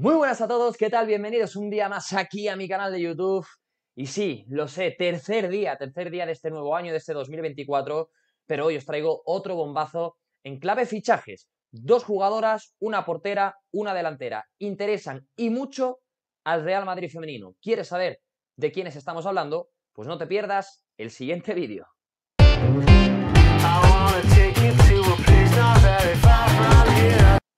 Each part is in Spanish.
Muy buenas a todos, ¿qué tal? Bienvenidos un día más aquí a mi canal de YouTube. Y sí, lo sé, tercer día, tercer día de este nuevo año, de este 2024, pero hoy os traigo otro bombazo en clave fichajes. Dos jugadoras, una portera, una delantera. Interesan y mucho al Real Madrid femenino. ¿Quieres saber de quiénes estamos hablando? Pues no te pierdas el siguiente vídeo.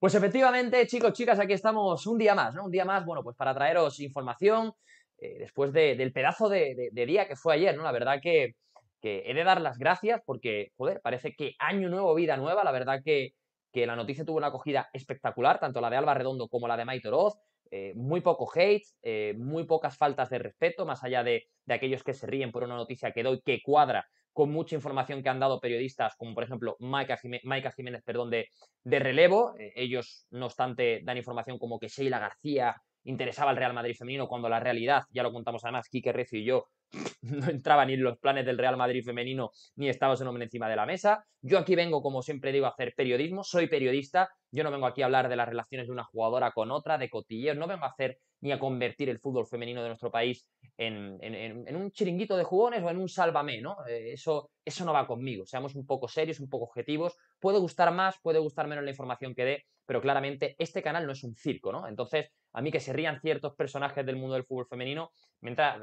Pues efectivamente, chicos, chicas, aquí estamos un día más, ¿no? Un día más, bueno, pues para traeros información eh, después del pedazo de, día que fue ayer, ¿no? La verdad que, he de dar las gracias porque, joder, parece que año nuevo, vida nueva, la verdad que, la noticia tuvo una acogida espectacular, tanto la de Alba Redondo como la de Maite Oroz, eh, muy poco hate, eh, muy pocas faltas de respeto, más allá de aquellos que se ríen por una noticia que doy que cuadra con mucha información que han dado periodistas, como por ejemplo Maika Jiménez, perdón, de, relevo. Eh, ellos, no obstante, dan información como que Sheila García interesaba al Real Madrid femenino cuando la realidad, ya lo contamos además, Quique Recio y yo, no entraban ni en los planes del Real Madrid femenino ni estaba su nombre encima de la mesa. Yo aquí vengo, como siempre digo, a hacer periodismo, soy periodista, yo no vengo aquí a hablar de las relaciones de una jugadora con otra, de cotilleos, no vengo a hacer ni a convertir el fútbol femenino de nuestro país en, un chiringuito de jugones o en un sálvame, ¿no? Eh, eso, eso no va conmigo. Seamos un poco serios, un poco objetivos. Puede gustar más, puede gustar menos la información que dé, pero claramente este canal no es un circo, ¿no? Entonces, a mí que se rían ciertos personajes del mundo del fútbol femenino, me entra,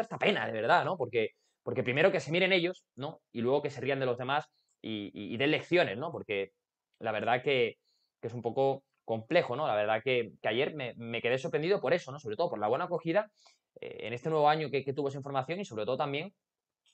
esta pena, de verdad, ¿no? Porque, porque primero que se miren ellos, ¿no? Y luego que se rían de los demás y, y, den lecciones, ¿no? Porque la verdad que, que es un poco complejo, ¿no? La verdad que, ayer me, quedé sorprendido por eso, ¿no? Sobre todo por la buena acogida eh, en este nuevo año que, tuvo esa información y sobre todo también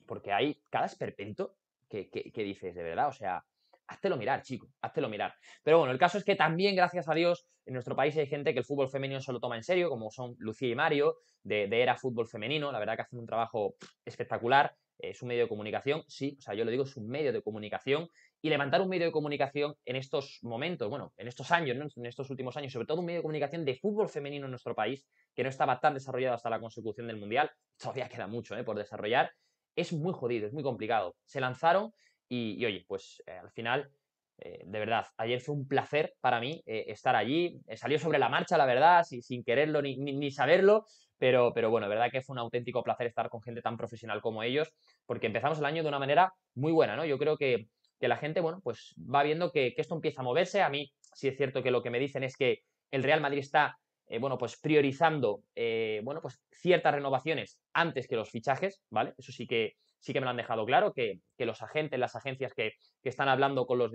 porque hay cada esperpento que, que, dices, de verdad, o sea, háztelo mirar, chico, háztelo mirar. Pero bueno, el caso es que también, gracias a Dios, en nuestro país hay gente que el fútbol femenino se lo toma en serio, como son Lucía y Mario, de, de Era Fútbol Femenino, la verdad que hacen un trabajo espectacular, eh, es un medio de comunicación, sí, o sea, yo lo digo, es un medio de comunicación y levantar un medio de comunicación en estos momentos, bueno, en estos años, en estos últimos años, sobre todo un medio de comunicación de fútbol femenino en nuestro país, que no estaba tan desarrollado hasta la consecución del Mundial, todavía queda mucho ¿eh? por desarrollar, es muy jodido, es muy complicado. Se lanzaron y, oye, pues eh, al final, eh, de verdad, ayer fue un placer para mí estar allí, salió sobre la marcha, la verdad, sin quererlo ni, saberlo, pero, pero, bueno, verdad que fue un auténtico placer estar con gente tan profesional como ellos, porque empezamos el año de una manera muy buena, ¿no? Yo creo que que la gente, bueno, pues va viendo que, esto empieza a moverse. A mí sí es cierto que lo que me dicen es que el Real Madrid está, eh, bueno, pues priorizando, eh, bueno, pues ciertas renovaciones antes que los fichajes, ¿vale? Eso sí que, sí que me lo han dejado claro, que, los agentes, las agencias que, están hablando con los,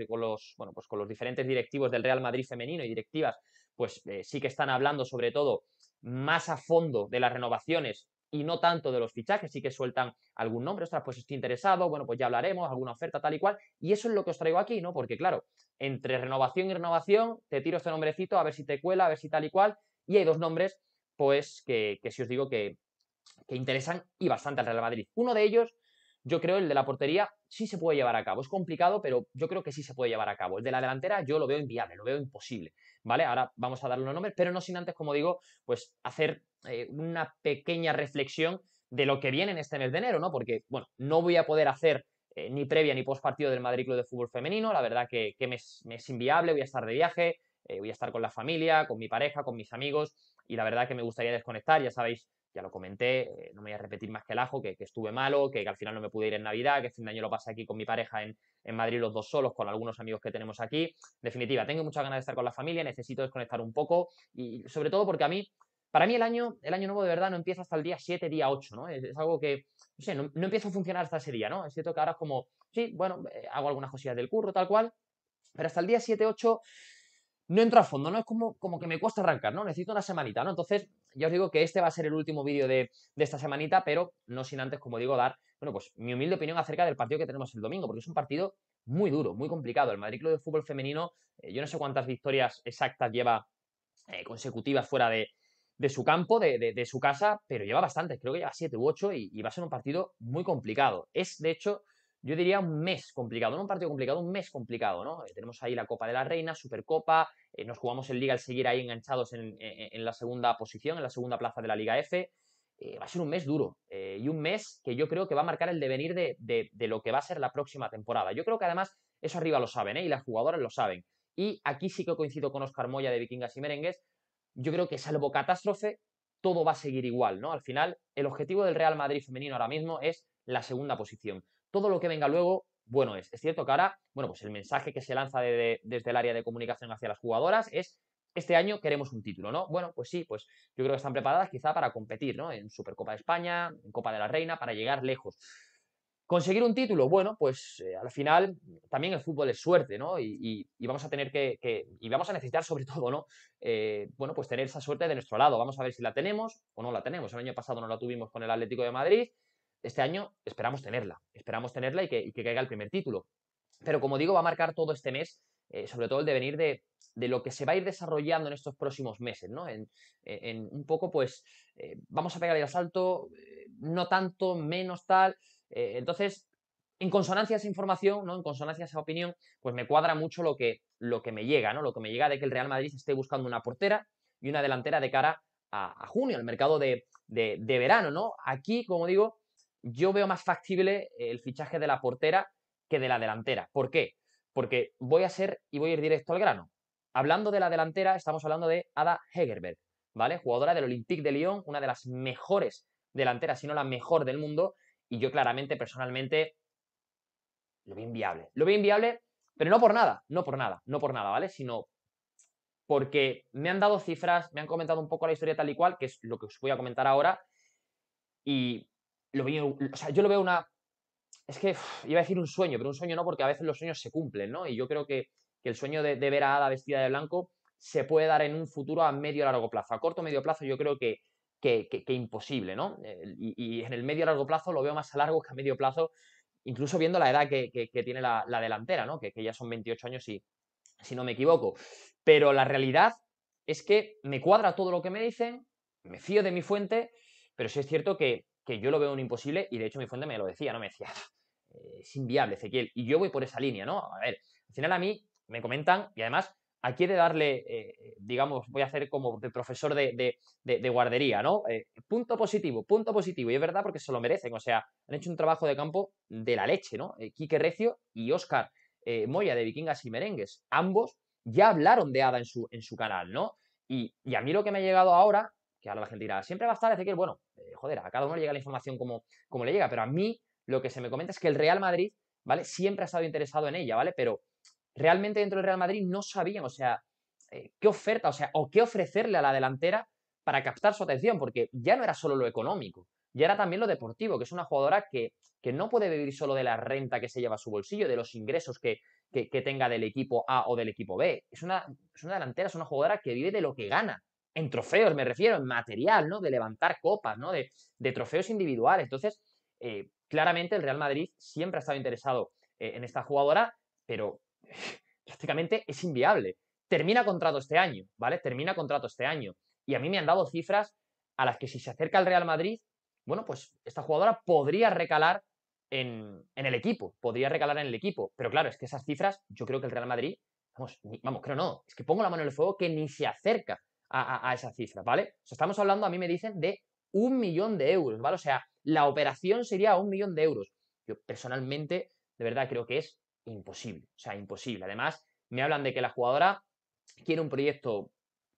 bueno, pues con los diferentes directivos del Real Madrid femenino y directivas, pues eh, sí que están hablando sobre todo más a fondo de las renovaciones y no tanto de los fichajes, sí que sueltan algún nombre, ostras, pues estoy interesado, bueno, pues ya hablaremos, alguna oferta tal y cual, y eso es lo que os traigo aquí, ¿no? Porque claro, entre renovación y renovación, te tiro este nombrecito, a ver si te cuela, a ver si tal y cual, y hay dos nombres, pues, que, que si os digo que, que interesan y bastante al Real Madrid. Uno de ellos yo creo el de la portería sí se puede llevar a cabo. Es complicado, pero yo creo que sí se puede llevar a cabo. El de la delantera yo lo veo inviable, lo veo imposible, ¿vale? Ahora vamos a darle un nombres, pero no sin antes, como digo, pues hacer eh, una pequeña reflexión de lo que viene en este mes de enero, ¿no? Porque, bueno, no voy a poder hacer eh, ni previa ni post partido del Madrid Club de Fútbol Femenino, la verdad que, que me, es, inviable, voy a estar de viaje, eh, voy a estar con la familia, con mi pareja, con mis amigos, y la verdad que me gustaría desconectar, ya sabéis ya lo comenté, eh, no me voy a repetir más que el ajo, que, estuve malo, que, al final no me pude ir en Navidad, que fin de año lo pasé aquí con mi pareja en, Madrid los dos solos, con algunos amigos que tenemos aquí. definitiva, tengo muchas ganas de estar con la familia, necesito desconectar un poco y sobre todo porque a mí, para mí el año, el año nuevo de verdad no empieza hasta el día 7, día 8, ¿no? Es, algo que, no sé, no, empieza a funcionar hasta ese día, ¿no? Es cierto que ahora es como, sí, bueno, eh, hago algunas cosillas del curro, tal cual, pero hasta el día 7, 8 no entro a fondo, ¿no? Es como, como que me cuesta arrancar, ¿no? Necesito una semanita, ¿no? Entonces, ya os digo que este va a ser el último vídeo de, esta semanita, pero no sin antes, como digo, dar, bueno, pues mi humilde opinión acerca del partido que tenemos el domingo, porque es un partido muy duro, muy complicado. El Madrid Club de Fútbol Femenino, eh, yo no sé cuántas victorias exactas lleva eh, consecutivas fuera de, su campo, de, su casa, pero lleva bastantes, creo que lleva siete u ocho y, va a ser un partido muy complicado. Es, de hecho, yo diría un mes complicado, no un partido complicado, un mes complicado, ¿no? Eh, tenemos ahí la Copa de la Reina, Supercopa, eh, nos jugamos en Liga al seguir ahí enganchados en, la segunda posición, en la segunda plaza de la Liga F. Eh, va a ser un mes duro y un mes que yo creo que va a marcar el devenir de, de, lo que va a ser la próxima temporada. Yo creo que además eso arriba lo saben y las jugadoras lo saben. Y aquí sí que coincido con Oscar Moya de Vikingas y Merengues. Yo creo que salvo catástrofe, todo va a seguir igual, ¿no? Al final, el objetivo del Real Madrid femenino ahora mismo es la segunda posición todo lo que venga luego, bueno es. Es cierto que ahora, bueno, pues el mensaje que se lanza desde el área de comunicación hacia las jugadoras es este año queremos un título, ¿no? Bueno, pues sí, pues yo creo que están preparadas quizá para competir, ¿no? En Supercopa de España, en Copa de la Reina, para llegar lejos. Conseguir un título, bueno, pues eh, al final también el fútbol es suerte, ¿no? Y, vamos a tener que, y vamos a necesitar sobre todo, ¿no? Eh, bueno, pues tener esa suerte de nuestro lado. Vamos a ver si la tenemos o no la tenemos. El año pasado no la tuvimos con el Atlético de Madrid este año esperamos tenerla, esperamos tenerla y que, caiga el primer título. Pero como digo, va a marcar todo este mes, eh, sobre todo el devenir de, de, lo que se va a ir desarrollando en estos próximos meses, ¿no? En, un poco, pues, eh, vamos a pegar el asalto, eh, no tanto, menos tal. entonces, en consonancia a esa información, ¿no? En consonancia a esa opinión, pues me cuadra mucho lo que, lo que me llega, ¿no? Lo que me llega de que el Real Madrid esté buscando una portera y una delantera de cara a, junio, al mercado de, de verano, ¿no? Aquí, como digo, yo veo más factible el fichaje de la portera que de la delantera. ¿Por qué? Porque voy a ser y voy a ir directo al grano. Hablando de la delantera, estamos hablando de Ada Hegerberg, ¿vale? Jugadora del Olympique de Lyon, una de las mejores delanteras, si no la mejor del mundo, y yo claramente, personalmente, lo veo inviable. Lo veo inviable, pero no por nada, no por nada, no por nada, ¿vale? Sino porque me han dado cifras, me han comentado un poco la historia tal y cual, que es lo que os voy a comentar ahora, y lo veo, o sea, yo lo veo una, es que iba a decir un sueño, pero un sueño no, porque a veces los sueños se cumplen, ¿no? Y yo creo que, el sueño de, ver a Ada vestida de blanco se puede dar en un futuro a medio largo plazo. A corto medio plazo yo creo que, que, imposible, ¿no? Y, en el medio largo plazo lo veo más a largo que a medio plazo, incluso viendo la edad que, tiene la, delantera, ¿no? Que, ya son 28 años y, si no me equivoco. Pero la realidad es que me cuadra todo lo que me dicen, me fío de mi fuente, pero sí es cierto que, que yo lo veo un imposible y de hecho mi fuente me lo decía, ¿no? Me decía, ah, eh, es inviable, Ezequiel. Y yo voy por esa línea, ¿no? A ver, al final a mí me comentan y además aquí he de darle, eh, digamos, voy a hacer como de profesor de, de, guardería, ¿no? Eh, punto positivo, punto positivo. Y es verdad porque se lo merecen, o sea, han hecho un trabajo de campo de la leche, ¿no? Quique Recio y Oscar Moya de Vikingas y Merengues, ambos ya hablaron de Ada en su, en su canal, ¿no? Y, y, a mí lo que me ha llegado ahora que ahora la gente dirá, siempre va a estar que Bueno. Eh, joder, a cada uno le llega la información como, como le llega, pero a mí lo que se me comenta es que el Real Madrid, ¿vale? Siempre ha estado interesado en ella, ¿vale? Pero realmente dentro del Real Madrid no sabían, o sea, eh, qué oferta, o sea, o qué ofrecerle a la delantera para captar su atención, porque ya no era solo lo económico, ya era también lo deportivo, que es una jugadora que, que no puede vivir solo de la renta que se lleva a su bolsillo, de los ingresos que, tenga del equipo A o del equipo B. Es una, es una delantera, es una jugadora que vive de lo que gana en trofeos, me refiero, en material, ¿no? De levantar copas, ¿no? De, trofeos individuales. Entonces, eh, claramente el Real Madrid siempre ha estado interesado eh, en esta jugadora, pero prácticamente es inviable. Termina contrato este año, ¿vale? Termina contrato este año. Y a mí me han dado cifras a las que si se acerca el Real Madrid, bueno, pues esta jugadora podría recalar en, el equipo, podría recalar en el equipo. Pero claro, es que esas cifras, yo creo que el Real Madrid, vamos, vamos, creo no, es que pongo la mano en el fuego que ni se acerca a, esa cifra, ¿vale? O sea, estamos hablando, a mí me dicen, de un millón de euros, ¿vale? O sea, la operación sería un millón de euros. Yo personalmente, de verdad, creo que es imposible, o sea, imposible. Además, me hablan de que la jugadora quiere un proyecto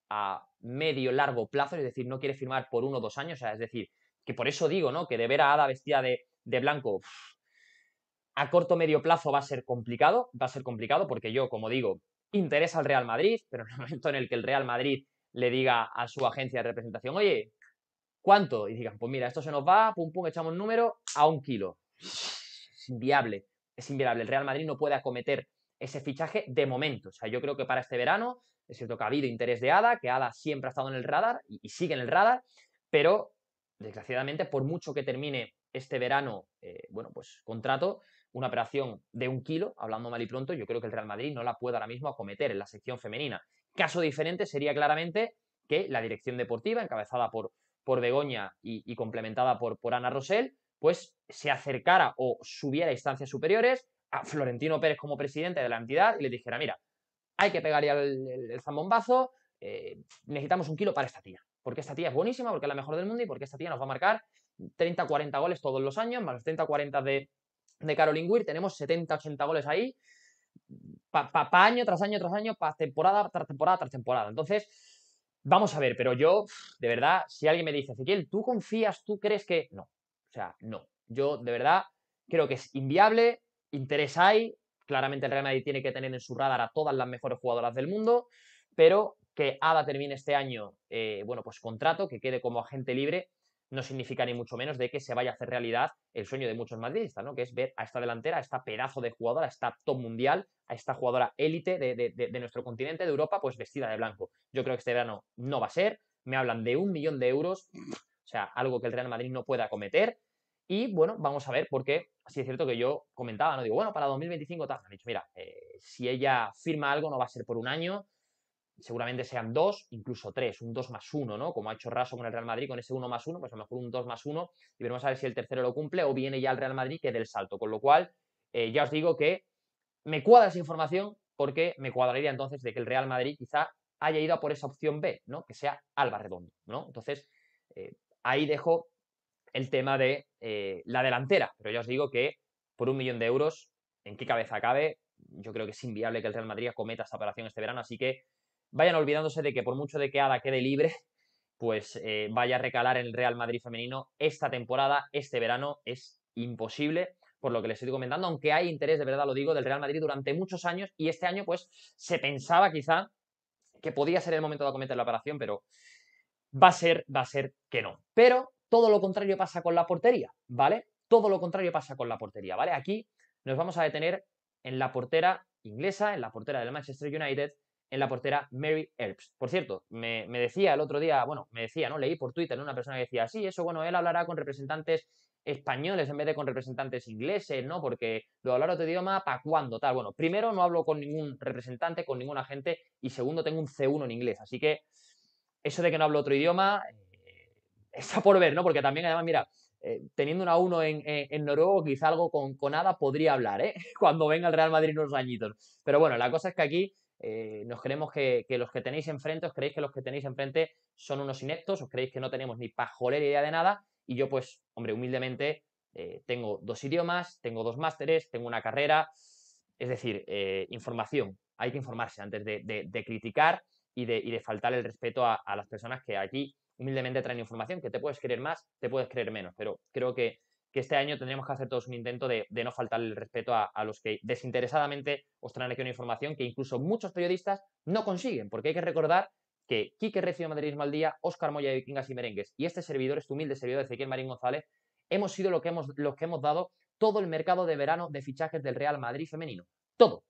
a medio, largo plazo, es decir, no quiere firmar por uno o dos años, o sea, es decir, que por eso digo, ¿no? Que de ver a Ada vestida de, blanco a corto medio plazo va a ser complicado, va a ser complicado porque yo, como digo, interesa al Real Madrid, pero en el momento en el que el Real Madrid le diga a su agencia de representación, oye, ¿cuánto? Y digan, pues mira, esto se nos va, pum, pum, echamos un número a un kilo. Es inviable, es inviable. El Real Madrid no puede acometer ese fichaje de momento. O sea, yo creo que para este verano es cierto que ha habido interés de Ada, que Ada siempre ha estado en el radar y, sigue en el radar, pero desgraciadamente, por mucho que termine este verano, eh, bueno, pues contrato, una operación de un kilo, hablando mal y pronto, yo creo que el Real Madrid no la puede ahora mismo acometer en la sección femenina. Caso diferente sería claramente que la dirección deportiva, encabezada por, por Begoña y, complementada por, por Ana Rosell, pues se acercara o subiera a instancias superiores a Florentino Pérez como presidente de la entidad y le dijera, mira, hay que pegar el, zambombazo, eh, necesitamos un kilo para esta tía, porque esta tía es buenísima, porque es la mejor del mundo y porque esta tía nos va a marcar 30 40 goles todos los años, más los 30 40 de, de Caroline tenemos 70 80 goles ahí pa, año tras año tras año, para temporada tras temporada tras temporada. Entonces, vamos a ver, pero yo, de verdad, si alguien me dice, Ezequiel, ¿tú confías, tú crees que...? No, o sea, no. Yo, de verdad, creo que es inviable, interés hay, claramente el Real Madrid tiene que tener en su radar a todas las mejores jugadoras del mundo, pero que Ada termine este año, eh, bueno, pues contrato, que quede como agente libre, no significa ni mucho menos de que se vaya a hacer realidad el sueño de muchos madridistas, ¿no? Que es ver a esta delantera, a esta pedazo de jugadora, a esta top mundial, a esta jugadora élite de, nuestro continente, de Europa, pues vestida de blanco. Yo creo que este verano no va a ser. Me hablan de un millón de euros, o sea, algo que el Real Madrid no pueda cometer. Y bueno, vamos a ver, por qué, así es cierto que yo comentaba, ¿no? Digo, bueno, para 2025 tal. mira, eh, si ella firma algo, no va a ser por un año, seguramente sean dos, incluso tres, un dos más uno, ¿no? Como ha hecho Raso con el Real Madrid con ese uno más uno, pues a lo mejor un dos más uno y veremos a ver si el tercero lo cumple o viene ya el Real Madrid que del salto. Con lo cual, eh, ya os digo que me cuadra esa información porque me cuadraría entonces de que el Real Madrid quizá haya ido a por esa opción B, ¿no? Que sea Alba Redondo, ¿no? Entonces, eh, ahí dejo el tema de eh, la delantera, pero ya os digo que por un millón de euros, ¿en qué cabeza cabe? Yo creo que es inviable que el Real Madrid cometa esta operación este verano, así que vayan olvidándose de que por mucho de que Ada quede libre, pues eh, vaya a recalar en el Real Madrid femenino esta temporada, este verano, es imposible por lo que les estoy comentando, aunque hay interés, de verdad lo digo, del Real Madrid durante muchos años y este año pues se pensaba quizá que podía ser el momento de acometer la operación, pero va a ser, va a ser que no. Pero todo lo contrario pasa con la portería, ¿vale? Todo lo contrario pasa con la portería, ¿vale? Aquí nos vamos a detener en la portera inglesa, en la portera del Manchester United, en la portera Mary Earps. Por cierto, me, decía el otro día, bueno, me decía, ¿no? Leí por Twitter una persona que decía, sí, eso, bueno, él hablará con representantes españoles en vez de con representantes ingleses, ¿no? Porque lo hablar otro idioma, ¿para cuándo? Tal. Bueno, primero no hablo con ningún representante, con ninguna gente, y segundo tengo un C1 en inglés. Así que eso de que no hablo otro idioma eh, está por ver, ¿no? Porque también, además, mira, eh, teniendo una 1 en, en, noruego, quizá algo con, con nada podría hablar, ¿eh? Cuando venga el Real Madrid unos añitos. Pero bueno, la cosa es que aquí eh, nos creemos que, los que tenéis enfrente, os creéis que los que tenéis enfrente son unos ineptos, os creéis que no tenemos ni pajolera idea de nada, y yo pues, hombre, humildemente, eh, tengo dos idiomas, tengo dos másteres, tengo una carrera, es decir, eh, información, hay que informarse antes de, criticar y de, de, faltar el respeto a, las personas que aquí humildemente traen información, que te puedes creer más, te puedes creer menos, pero creo que que este año tendremos que hacer todos un intento de, no faltarle el respeto a, los que desinteresadamente os traen aquí una información que incluso muchos periodistas no consiguen, porque hay que recordar que Quique Recio de Madridismo al Día, Óscar Moya de Vikingas y Merengues y este servidor, este humilde servidor de Ezequiel Marín González, hemos sido lo que hemos, los que hemos dado todo el mercado de verano de fichajes del Real Madrid femenino. Todo.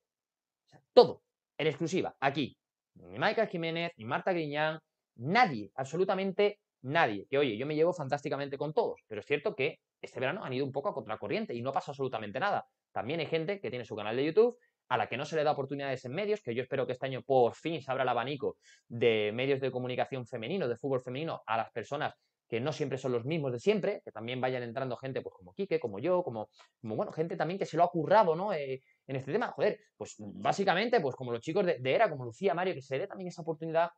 todo. En exclusiva. Aquí. Ni Michael Jiménez, ni Marta Griñán, nadie, absolutamente nadie. Que oye, yo me llevo fantásticamente con todos, pero es cierto que este verano han ido un poco a contracorriente y no pasa absolutamente nada. También hay gente que tiene su canal de YouTube a la que no se le da oportunidades en medios, que yo espero que este año por fin se abra el abanico de medios de comunicación femenino, de fútbol femenino, a las personas que no siempre son los mismos de siempre, que también vayan entrando gente pues como Quique, como yo, como, bueno, gente también que se lo ha currado, ¿no? Eh, en este tema, joder, pues básicamente, pues como los chicos de, ERA, como Lucía, Mario, que se dé también esa oportunidad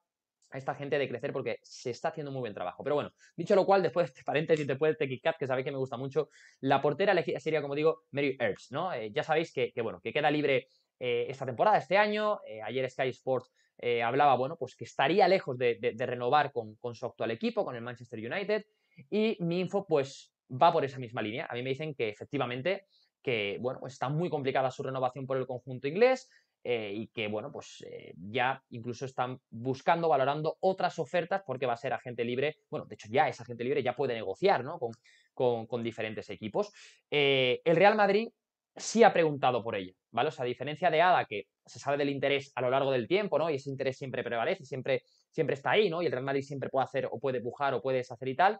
a esta gente de crecer porque se está haciendo muy buen trabajo. Pero bueno, dicho lo cual, después de este paréntesis, después de este que sabéis que me gusta mucho, la portera sería, como digo, Mary Earps, ¿no? Eh, ya sabéis que, bueno, que queda libre eh, esta temporada, este año. Eh, ayer Sky Sports hablaba, bueno, pues que estaría lejos de, renovar con, su actual equipo, con el Manchester United. Y mi info, pues, va por esa misma línea. A mí me dicen que efectivamente que bueno, está muy complicada su renovación por el conjunto inglés, eh, y que, bueno, pues eh, ya incluso están buscando, valorando otras ofertas porque va a ser agente libre, bueno, de hecho ya es agente libre, ya puede negociar, ¿no? Con, diferentes equipos. Eh, el Real Madrid sí ha preguntado por ella, ¿vale? O sea, a diferencia de Ada, que se sabe del interés a lo largo del tiempo, ¿no? Y ese interés siempre prevalece, siempre, siempre está ahí, ¿no? Y el Real Madrid siempre puede hacer o puede pujar o puede deshacer y tal.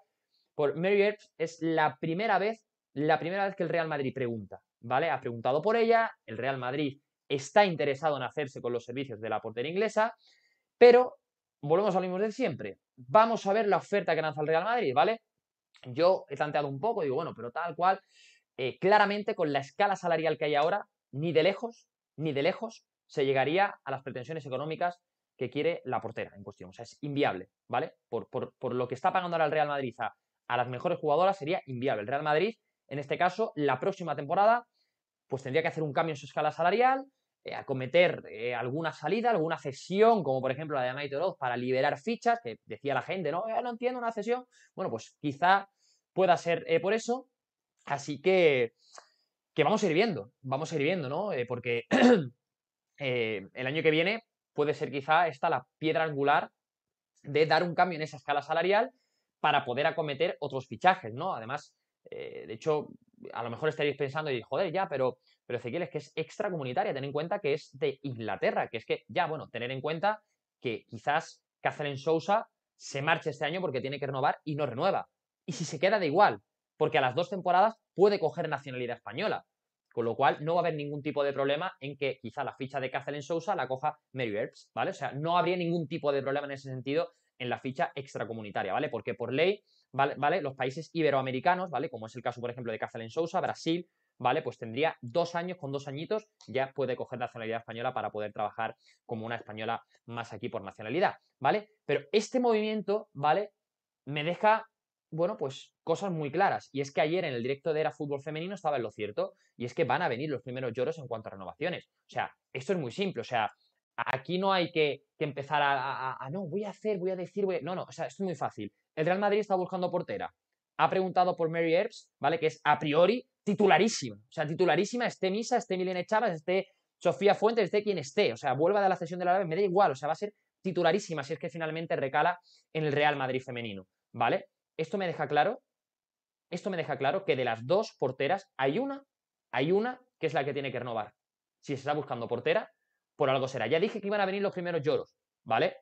Por Mary es la primera vez, la primera vez que el Real Madrid pregunta, ¿vale? Ha preguntado por ella, el Real Madrid está interesado en hacerse con los servicios de la portera inglesa, pero volvemos a lo mismo de siempre. Vamos a ver la oferta que lanza el Real Madrid, ¿vale? Yo he tanteado un poco, digo, bueno, pero tal cual, eh, claramente con la escala salarial que hay ahora, ni de lejos, ni de lejos se llegaría a las pretensiones económicas que quiere la portera en cuestión. O sea, es inviable, ¿vale? Por, lo que está pagando ahora el Real Madrid a las mejores jugadoras sería inviable. El Real Madrid, en este caso, la próxima temporada pues tendría que hacer un cambio en su escala salarial, eh, acometer eh, alguna salida, alguna cesión, como por ejemplo la de Maite para liberar fichas, que decía la gente, no, eh, no entiendo una cesión. Bueno, pues quizá pueda ser por eso. Así que, que vamos a ir viendo, vamos a ir viendo, ¿no? porque el año que viene puede ser quizá esta la piedra angular de dar un cambio en esa escala salarial para poder acometer otros fichajes, ¿no? Además, de hecho, a lo mejor estaréis pensando y joder, ya, pero, pero Ezequiel es que es extracomunitaria, ten en cuenta que es de Inglaterra, que es que ya, bueno, tener en cuenta que quizás Catherine Sousa se marche este año porque tiene que renovar y no renueva. Y si se queda da igual, porque a las dos temporadas puede coger nacionalidad española. Con lo cual no va a haber ningún tipo de problema en que quizá la ficha de Catherine Sousa la coja Mary Earps, ¿vale? O sea, no habría ningún tipo de problema en ese sentido en la ficha extracomunitaria, ¿vale? Porque por ley ¿vale? ¿vale? Los países iberoamericanos, ¿vale? Como es el caso, por ejemplo, de en Sousa, Brasil, ¿vale? Pues tendría dos años, con dos añitos, ya puede coger nacionalidad española para poder trabajar como una española más aquí por nacionalidad, ¿vale? Pero este movimiento, ¿vale? Me deja, bueno, pues cosas muy claras. Y es que ayer en el directo de Era Fútbol Femenino estaba en lo cierto, y es que van a venir los primeros lloros en cuanto a renovaciones. O sea, esto es muy simple, o sea, Aquí no hay que, empezar a, ah, no, voy a hacer, voy a decir, no, no, o sea, esto es muy fácil. El Real Madrid está buscando portera. Ha preguntado por Mary Earps, ¿vale? Que es a priori titularísima. O sea, titularísima, esté Misa, esté Milene Chavas, esté Sofía Fuentes, esté quien esté. O sea, vuelva de la cesión de la Arabia, me da igual. O sea, va a ser titularísima si es que finalmente recala en el Real Madrid femenino, ¿vale? Esto me deja claro, esto me deja claro que de las dos porteras hay una, hay una que es la que tiene que renovar. Si se está buscando portera, por algo será. Ya dije que iban a venir los primeros lloros, ¿vale?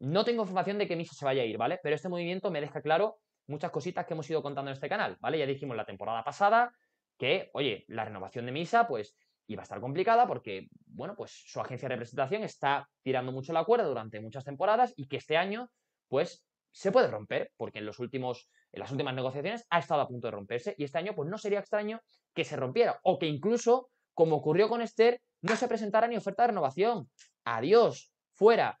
No tengo información de que Misa se vaya a ir, ¿vale? Pero este movimiento me deja claro muchas cositas que hemos ido contando en este canal, ¿vale? Ya dijimos la temporada pasada que, oye, la renovación de Misa, pues iba a estar complicada porque, bueno, pues su agencia de representación está tirando mucho la cuerda durante muchas temporadas y que este año, pues, se puede romper, porque en los últimos, en las últimas negociaciones ha estado a punto de romperse y este año, pues, no sería extraño que se rompiera o que incluso, como ocurrió con Esther, no se presentara ni oferta de renovación. Adiós, fuera.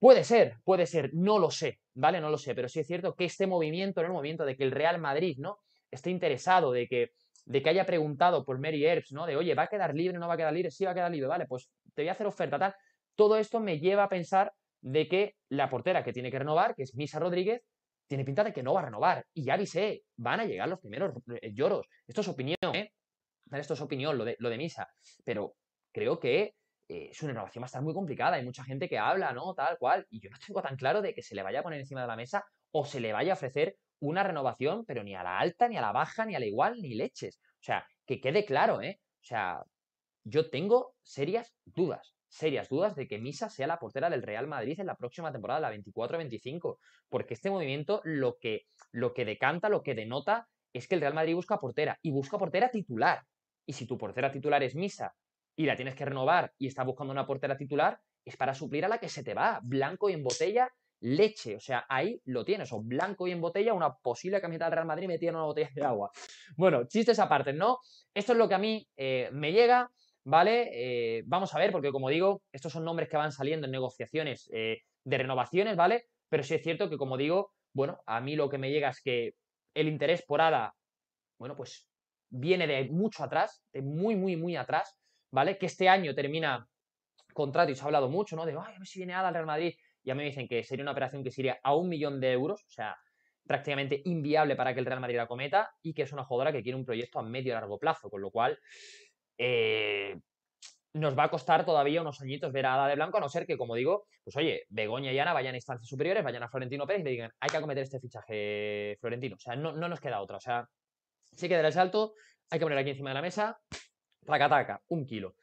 Puede ser, puede ser, no lo sé, ¿vale? No lo sé, pero sí es cierto que este movimiento, en el movimiento de que el Real Madrid, ¿no? Esté interesado, de que, de que haya preguntado por Mary Herbs, ¿no? De, oye, ¿va a quedar libre? ¿No va a quedar libre? Sí, va a quedar libre, vale, pues te voy a hacer oferta, tal. Todo esto me lleva a pensar de que la portera que tiene que renovar, que es Misa Rodríguez, tiene pinta de que no va a renovar. Y ya avisé, van a llegar los primeros eh, lloros. Esto es opinión, ¿eh? esto es opinión, lo de, lo de misa, pero creo que es eh, una renovación va muy complicada, hay mucha gente que habla, ¿no? Tal cual, y yo no tengo tan claro de que se le vaya a poner encima de la mesa o se le vaya a ofrecer una renovación, pero ni a la alta, ni a la baja, ni a la igual, ni leches. O sea, que quede claro, ¿eh? O sea, yo tengo serias dudas, serias dudas de que Misa sea la portera del Real Madrid en la próxima temporada, la 24-25, porque este movimiento lo que, lo que decanta, lo que denota es que el Real Madrid busca portera y busca portera titular, y si tu portera titular es Misa y la tienes que renovar y estás buscando una portera titular, es para suplir a la que se te va, blanco y en botella, leche. O sea, ahí lo tienes, o blanco y en botella, una posible camiseta del Real Madrid metida en una botella de agua. Bueno, chistes aparte, ¿no? Esto es lo que a mí eh, me llega, ¿vale? Eh, vamos a ver, porque como digo, estos son nombres que van saliendo en negociaciones eh, de renovaciones, ¿vale? Pero sí es cierto que, como digo, bueno, a mí lo que me llega es que el interés por Ada, bueno, pues viene de mucho atrás, de muy, muy, muy atrás, ¿vale? Que este año termina contrato y se ha hablado mucho, ¿no? De, ay, a ver si viene Ada al Real Madrid. Ya me dicen que sería una operación que sería a un millón de euros, o sea, prácticamente inviable para que el Real Madrid la cometa y que es una jugadora que quiere un proyecto a medio y largo plazo, con lo cual eh, nos va a costar todavía unos añitos ver a Ada de Blanco, a no ser que, como digo, pues oye, Begoña y Ana vayan a instancias superiores, vayan a Florentino Pérez y le digan, hay que acometer este fichaje florentino. O sea, no, no nos queda otra. O sea, si que el salto, hay que poner aquí encima de la mesa, taca, taca, un kilo.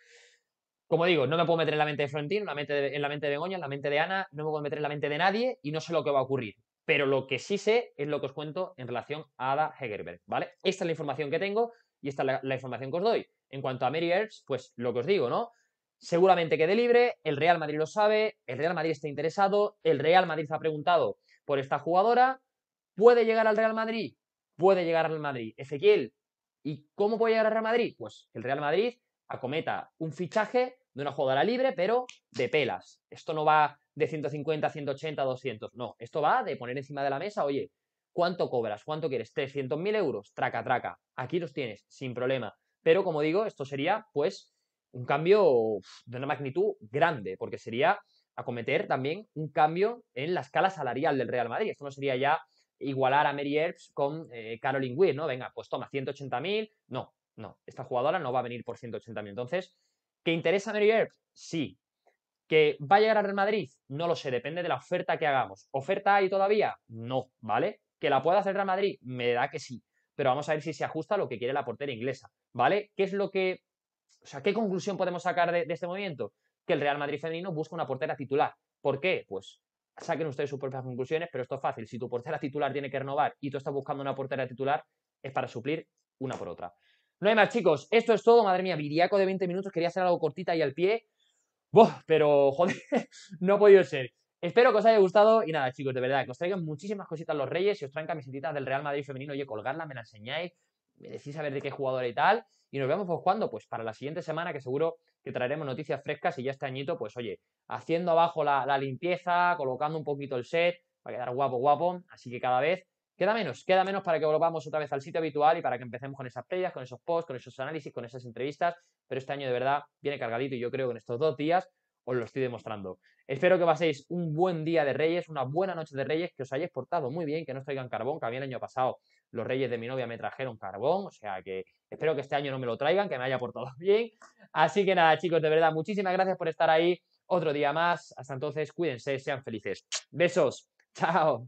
Como digo, no me puedo meter en la mente de Florentino, en la mente de, en la mente de Begoña, en la mente de Ana, no me puedo meter en la mente de nadie y no sé lo que va a ocurrir. Pero lo que sí sé es lo que os cuento en relación a Ada Hegerberg, ¿vale? Esta es la información que tengo y esta es la, información que os doy. En cuanto a Mary Earps, pues lo que os digo, ¿no? Seguramente quede libre, el Real Madrid lo sabe, el Real Madrid está interesado, el Real Madrid se ha preguntado por esta jugadora, ¿puede llegar al Real Madrid? puede llegar al Madrid. Ezequiel, ¿y cómo puede llegar al Real Madrid? Pues el Real Madrid acometa un fichaje de una jugadora libre, pero de pelas. Esto no va de 150, 180, 200. No, esto va de poner encima de la mesa, oye, ¿cuánto cobras? ¿Cuánto quieres? ¿300.000 euros? Traca, traca. Aquí los tienes, sin problema. Pero como digo, esto sería, pues, un cambio de una magnitud grande, porque sería acometer también un cambio en la escala salarial del Real Madrid. Esto no sería ya igualar a Mary Earps con eh, Caroline Weir, ¿no? Venga, pues toma, 180.000. No, no, esta jugadora no va a venir por 180.000. Entonces, ¿qué interesa a Mary Earps? Sí. ¿Que va a llegar a Real Madrid? No lo sé, depende de la oferta que hagamos. ¿Oferta hay todavía? No, ¿vale? ¿Que la pueda hacer Real Madrid? Me da que sí. Pero vamos a ver si se ajusta a lo que quiere la portera inglesa, ¿vale? ¿Qué es lo que. O sea, ¿qué conclusión podemos sacar de, de este movimiento? Que el Real Madrid femenino busca una portera titular. ¿Por qué? Pues saquen ustedes sus propias conclusiones, pero esto es fácil. Si tu portera titular tiene que renovar y tú estás buscando una portera titular, es para suplir una por otra. No hay más, chicos. Esto es todo. Madre mía, Viriaco de 20 minutos. Quería hacer algo cortita y al pie. pero, joder, no ha podido ser. Espero que os haya gustado y nada, chicos, de verdad, que os traigan muchísimas cositas los Reyes. Si os traen camisetitas del Real Madrid femenino, oye, colgarlas, me las enseñáis, me decís a ver de qué jugador y tal. Y nos vemos pues cuando, pues para la siguiente semana, que seguro que traeremos noticias frescas y ya este añito, pues oye, haciendo abajo la, limpieza, colocando un poquito el set, va a quedar guapo, guapo, así que cada vez queda menos, queda menos para que volvamos otra vez al sitio habitual y para que empecemos con esas playas, con esos posts, con esos análisis, con esas entrevistas, pero este año de verdad viene cargadito y yo creo que en estos dos días os lo estoy demostrando. Espero que paséis un buen día de Reyes, una buena noche de Reyes, que os hayáis portado muy bien, que no os traigan carbón, que había el año pasado los reyes de mi novia me trajeron carbón, o sea que espero que este año no me lo traigan, que me haya portado bien. Así que nada, chicos, de verdad, muchísimas gracias por estar ahí otro día más. Hasta entonces, cuídense, sean felices. Besos, chao.